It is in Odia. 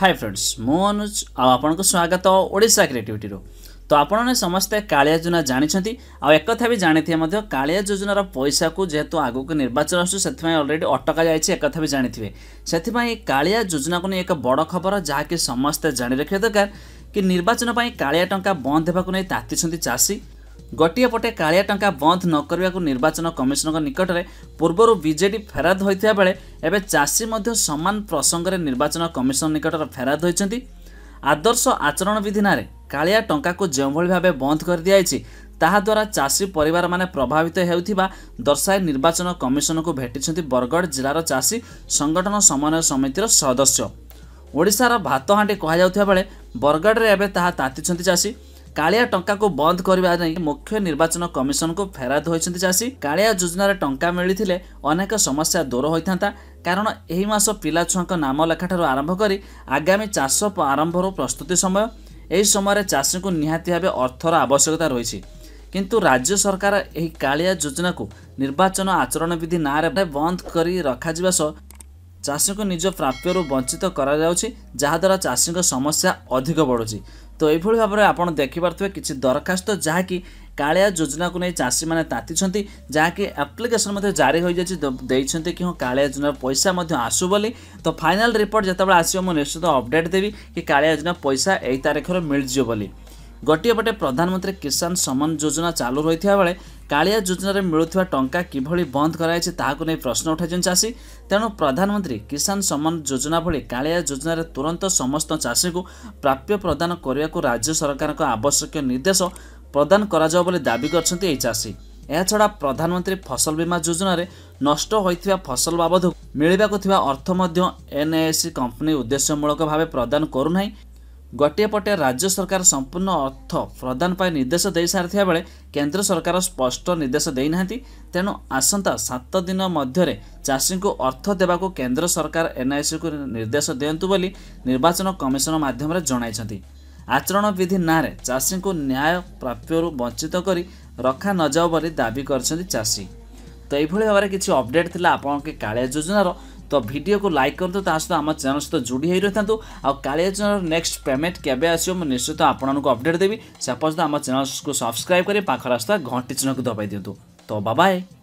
ହାଇ ଫ୍ରେଣ୍ଡସ୍ ମୁଁ ଅନୁଜ ଆଉ ଆପଣଙ୍କୁ ସ୍ୱାଗତ ଓଡ଼ିଶା କ୍ରିଏଟିଭିଟିରୁ ତ ଆପଣମାନେ ସମସ୍ତେ କାଳିଆ ଯୋଜନା ଜାଣିଛନ୍ତି ଆଉ ଏକଥା ବି ଜାଣିଥିବେ ମଧ୍ୟ କାଳିଆ ଯୋଜନାର ପଇସାକୁ ଯେହେତୁ ଆଗକୁ ନିର୍ବାଚନ ଆସୁଛି ସେଥିପାଇଁ ଅଲରେଡ଼ି ଅଟକା ଯାଇଛି ଏକଥା ବି ଜାଣିଥିବେ ସେଥିପାଇଁ କାଳିଆ ଯୋଜନାକୁ ନେଇ ଏକ ବଡ଼ ଖବର ଯାହାକି ସମସ୍ତେ ଜାଣି ରଖିବା ଦରକାର କି ନିର୍ବାଚନ ପାଇଁ କାଳିଆ ଟଙ୍କା ବନ୍ଦ ହେବାକୁ ନେଇ ତାତିଛନ୍ତି ଚାଷୀ ଗୋଟିଏ ପଟେ କାଳିଆ ଟଙ୍କା ବନ୍ଦ ନ କରିବାକୁ ନିର୍ବାଚନ କମିଶନଙ୍କ ନିକଟରେ ପୂର୍ବରୁ ବିଜେଡ଼ି ଫେରାଦ ହୋଇଥିବା ବେଳେ ଏବେ ଚାଷୀ ମଧ୍ୟ ସମାନ ପ୍ରସଙ୍ଗରେ ନିର୍ବାଚନ କମିଶନ ନିକଟରେ ଫେରାଦ ହୋଇଛନ୍ତି ଆଦର୍ଶ ଆଚରଣ ବିଧି ନାଁରେ କାଳିଆ ଟଙ୍କାକୁ ଯେଉଁଭଳି ଭାବେ ବନ୍ଦ କରିଦିଆଯାଇଛି ତାହାଦ୍ୱାରା ଚାଷୀ ପରିବାରମାନେ ପ୍ରଭାବିତ ହେଉଥିବା ଦର୍ଶାଇ ନିର୍ବାଚନ କମିଶନକୁ ଭେଟିଛନ୍ତି ବରଗଡ଼ ଜିଲ୍ଲାର ଚାଷୀ ସଂଗଠନ ସମନ୍ୱୟ ସମିତିର ସଦସ୍ୟ ଓଡ଼ିଶାର ଭାତହାଣ୍ଡି କୁହାଯାଉଥିବା ବେଳେ ବରଗଡ଼ରେ ଏବେ ତାହା ତାତିଛନ୍ତି ଚାଷୀ କାଳିଆ ଟଙ୍କାକୁ ବନ୍ଦ କରିବା ନେଇ ମୁଖ୍ୟ ନିର୍ବାଚନ କମିଶନକୁ ଫେରାଦ ହୋଇଛନ୍ତି ଚାଷୀ କାଳିଆ ଯୋଜନାରେ ଟଙ୍କା ମିଳିଥିଲେ ଅନେକ ସମସ୍ୟା ଦୂର ହୋଇଥାନ୍ତା କାରଣ ଏହି ମାସ ପିଲାଛୁଆଙ୍କ ନାମ ଲେଖାଠାରୁ ଆରମ୍ଭ କରି ଆଗାମୀ ଚାଷ ଆରମ୍ଭରୁ ପ୍ରସ୍ତୁତି ସମୟ ଏହି ସମୟରେ ଚାଷୀଙ୍କୁ ନିହାତି ଭାବେ ଅର୍ଥର ଆବଶ୍ୟକତା ରହିଛି କିନ୍ତୁ ରାଜ୍ୟ ସରକାର ଏହି କାଳିଆ ଯୋଜନାକୁ ନିର୍ବାଚନ ଆଚରଣ ବିଧି ନାଁରେ ବନ୍ଦ କରି ରଖାଯିବା ସହ ଚାଷୀଙ୍କୁ ନିଜ ପ୍ରାପ୍ୟରୁ ବଞ୍ଚିତ କରାଯାଉଛି ଯାହାଦ୍ୱାରା ଚାଷୀଙ୍କ ସମସ୍ୟା ଅଧିକ ବଢ଼ୁଛି ତ ଏଇଭଳି ଭାବରେ ଆପଣ ଦେଖିପାରୁଥିବେ କିଛି ଦରଖାସ୍ତ ଯାହାକି କାଳିଆ ଯୋଜନାକୁ ନେଇ ଚାଷୀମାନେ ତାତିଛନ୍ତି ଯାହାକି ଆପ୍ଲିକେସନ୍ ମଧ୍ୟ ଜାରି ହୋଇଯାଇଛି ଦେଇଛନ୍ତି କି ହଁ କାଳିଆ ଯୋଜନାର ପଇସା ମଧ୍ୟ ଆସୁ ବୋଲି ତ ଫାଇନାଲ୍ ରିପୋର୍ଟ ଯେତେବେଳେ ଆସିବ ମୁଁ ନିଶ୍ଚିତ ଅପଡ଼େଟ୍ ଦେବି କି କାଳିଆ ଯୋଜନା ପଇସା ଏଇ ତାରିଖରୁ ମିଳିଯିବ ବୋଲି ଗୋଟିଏ ପଟେ ପ୍ରଧାନମନ୍ତ୍ରୀ କିଷାନ ସମ୍ମାନ ଯୋଜନା ଚାଲୁ ରହିଥିବା ବେଳେ କାଳିଆ ଯୋଜନାରେ ମିଳୁଥିବା ଟଙ୍କା କିଭଳି ବନ୍ଦ କରାଯାଇଛି ତାହାକୁ ନେଇ ପ୍ରଶ୍ନ ଉଠାଇଛନ୍ତି ଚାଷୀ ତେଣୁ ପ୍ରଧାନମନ୍ତ୍ରୀ କିଷାନ ସମ୍ମାନ ଯୋଜନା ଭଳି କାଳିଆ ଯୋଜନାରେ ତୁରନ୍ତ ସମସ୍ତ ଚାଷୀଙ୍କୁ ପ୍ରାପ୍ୟ ପ୍ରଦାନ କରିବାକୁ ରାଜ୍ୟ ସରକାରଙ୍କ ଆବଶ୍ୟକୀୟ ନିର୍ଦ୍ଦେଶ ପ୍ରଦାନ କରାଯାଉ ବୋଲି ଦାବି କରିଛନ୍ତି ଏହି ଚାଷୀ ଏହାଛଡ଼ା ପ୍ରଧାନମନ୍ତ୍ରୀ ଫସଲ ବୀମା ଯୋଜନାରେ ନଷ୍ଟ ହୋଇଥିବା ଫସଲ ବାବଦକୁ ମିଳିବାକୁ ଥିବା ଅର୍ଥ ମଧ୍ୟ ଏନ୍ଏସି କମ୍ପାନୀ ଉଦ୍ଦେଶ୍ୟମୂଳକ ଭାବେ ପ୍ରଦାନ କରୁନାହିଁ ଗୋଟିଏ ପଟେ ରାଜ୍ୟ ସରକାର ସମ୍ପୂର୍ଣ୍ଣ ଅର୍ଥ ପ୍ରଦାନ ପାଇଁ ନିର୍ଦ୍ଦେଶ ଦେଇସାରିଥିବା ବେଳେ କେନ୍ଦ୍ର ସରକାର ସ୍ପଷ୍ଟ ନିର୍ଦ୍ଦେଶ ଦେଇନାହାନ୍ତି ତେଣୁ ଆସନ୍ତା ସାତ ଦିନ ମଧ୍ୟରେ ଚାଷୀଙ୍କୁ ଅର୍ଥ ଦେବାକୁ କେନ୍ଦ୍ର ସରକାର ଏନ୍ଆଇସିକୁ ନିର୍ଦ୍ଦେଶ ଦିଅନ୍ତୁ ବୋଲି ନିର୍ବାଚନ କମିଶନ ମାଧ୍ୟମରେ ଜଣାଇଛନ୍ତି ଆଚରଣ ବିଧି ନାଁରେ ଚାଷୀଙ୍କୁ ନ୍ୟାୟ ପ୍ରାପ୍ୟରୁ ବଞ୍ଚିତ କରି ରଖା ନଯାଉ ବୋଲି ଦାବି କରିଛନ୍ତି ଚାଷୀ ତ ଏଇଭଳି ଭାବରେ କିଛି ଅପଡ଼େଟ୍ ଥିଲା ଆପଣଙ୍କ କାଳିଆ ଯୋଜନାର तो भिडियो को लाइक करूँ सहित आम चैनल सहित जोड़ी रही था आलिया चैनल नेक्स्ट पेमेंट के निश्चित आपको अपडेट देवी से आम चैनल को सब्सक्राइब कर पाखर आसता घंटी चिन्ह को दबाई दिंतु तो बाय